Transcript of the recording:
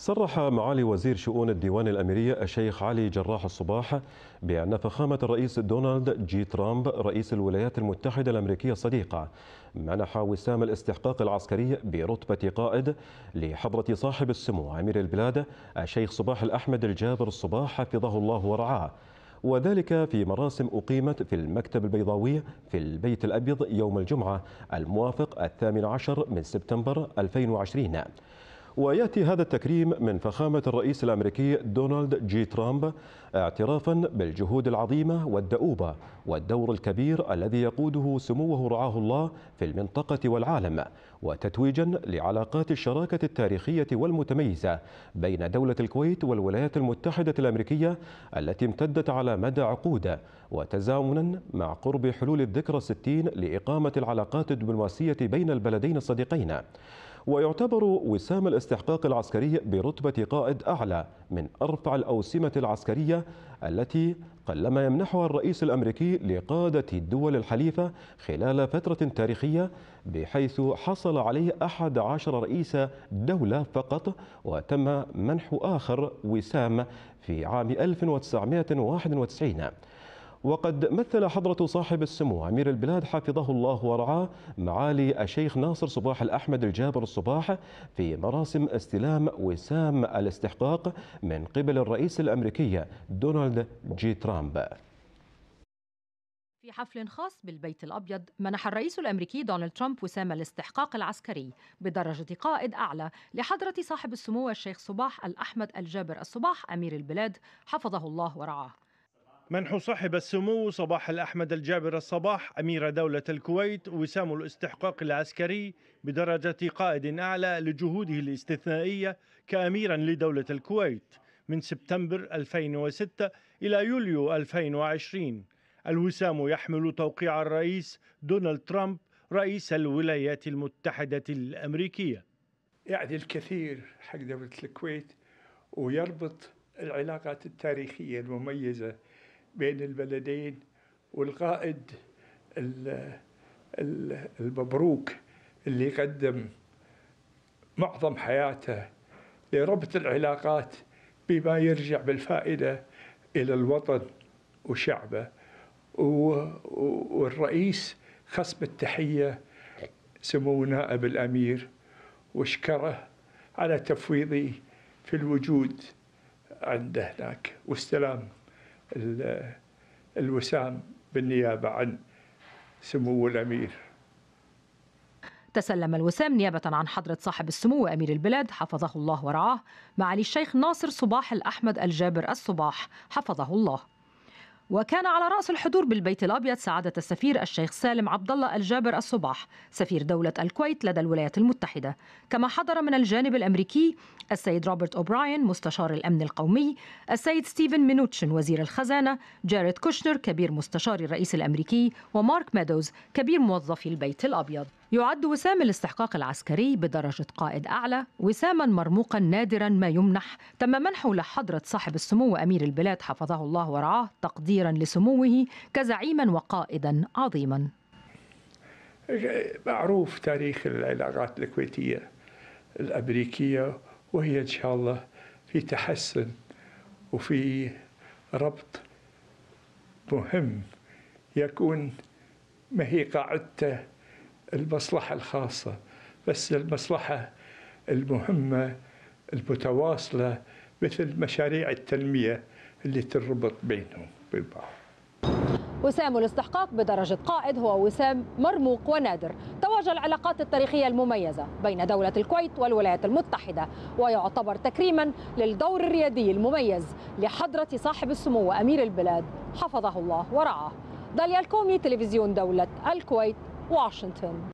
صرح معالي وزير شؤون الديوان الأميرية الشيخ علي جراح الصباح بأن فخامة الرئيس دونالد جي ترامب رئيس الولايات المتحدة الأمريكية الصديقة منح وسام الاستحقاق العسكري برتبة قائد لحضرة صاحب السمو أمير البلاد الشيخ صباح الأحمد الجابر الصباح حفظه الله ورعاه وذلك في مراسم أقيمت في المكتب البيضاوي في البيت الأبيض يوم الجمعة الموافق الثامن عشر من سبتمبر 2020 وياتي هذا التكريم من فخامه الرئيس الامريكي دونالد جي ترامب اعترافا بالجهود العظيمه والدؤوبه والدور الكبير الذي يقوده سموه رعاه الله في المنطقه والعالم وتتويجا لعلاقات الشراكه التاريخيه والمتميزه بين دوله الكويت والولايات المتحده الامريكيه التي امتدت على مدى عقود وتزامنا مع قرب حلول الذكرى الستين لاقامه العلاقات الدبلوماسيه بين البلدين الصديقين ويعتبر وسام الاستحقاق العسكري برتبة قائد أعلى من أرفع الأوسمة العسكرية التي قلما يمنحها الرئيس الأمريكي لقادة الدول الحليفة خلال فترة تاريخية بحيث حصل عليه أحد عشر رئيس دولة فقط وتم منح آخر وسام في عام 1991 وقد مثل حضرة صاحب السمو أمير البلاد حفظه الله ورعاه معالي الشيخ ناصر صباح الأحمد الجابر الصباح في مراسم استلام وسام الاستحقاق من قبل الرئيس الأمريكي دونالد جي ترامب في حفل خاص بالبيت الأبيض منح الرئيس الأمريكي دونالد ترامب وسام الاستحقاق العسكري بدرجة قائد أعلى لحضرة صاحب السمو الشيخ صباح الأحمد الجابر الصباح أمير البلاد حفظه الله ورعاه منح صاحب السمو صباح الأحمد الجابر الصباح أمير دولة الكويت وسام الاستحقاق العسكري بدرجة قائد أعلى لجهوده الاستثنائية كأميرا لدولة الكويت من سبتمبر 2006 إلى يوليو 2020 الوسام يحمل توقيع الرئيس دونالد ترامب رئيس الولايات المتحدة الأمريكية يعني الكثير حق دولة الكويت ويربط العلاقات التاريخية المميزة بين البلدين والقائد المبروك اللي قدم معظم حياته لربط العلاقات بما يرجع بالفائدة إلى الوطن وشعبه والرئيس خصب التحية سمو نائب الأمير وشكره على تفويضي في الوجود عنده هناك والسلام الوسام بالنيابة عن سمو الأمير تسلم الوسام نيابة عن حضرة صاحب السمو أمير البلاد حفظه الله ورعاه معالي الشيخ ناصر صباح الأحمد الجابر الصباح حفظه الله وكان على رأس الحضور بالبيت الأبيض سعادة السفير الشيخ سالم عبد الله الجابر الصباح سفير دولة الكويت لدى الولايات المتحدة كما حضر من الجانب الأمريكي السيد روبرت أوبراين مستشار الأمن القومي السيد ستيفن مينوتشن وزير الخزانة جاريد كوشنر كبير مستشار الرئيس الأمريكي ومارك ميدوز كبير موظفي البيت الأبيض يعد وسام الاستحقاق العسكري بدرجة قائد أعلى وساما مرموقا نادرا ما يمنح تم منحه لحضرة صاحب السمو أمير البلاد حفظه الله ورعاه تقديرا لسموه كزعيما وقائدا عظيما معروف تاريخ العلاقات الكويتية الأمريكية وهي إن شاء الله في تحسن وفي ربط مهم يكون ما هي قاعدته المصلحة الخاصة بس المصلحة المهمة المتواصلة مثل مشاريع التنمية اللي تربط بينهم ببعض وسام الاستحقاق بدرجة قائد هو وسام مرموق ونادر تواجى العلاقات التاريخية المميزة بين دولة الكويت والولايات المتحدة ويعتبر تكريما للدور الريادي المميز لحضرة صاحب السمو أمير البلاد حفظه الله ورعاه داليا الكومي تلفزيون دولة الكويت Washington.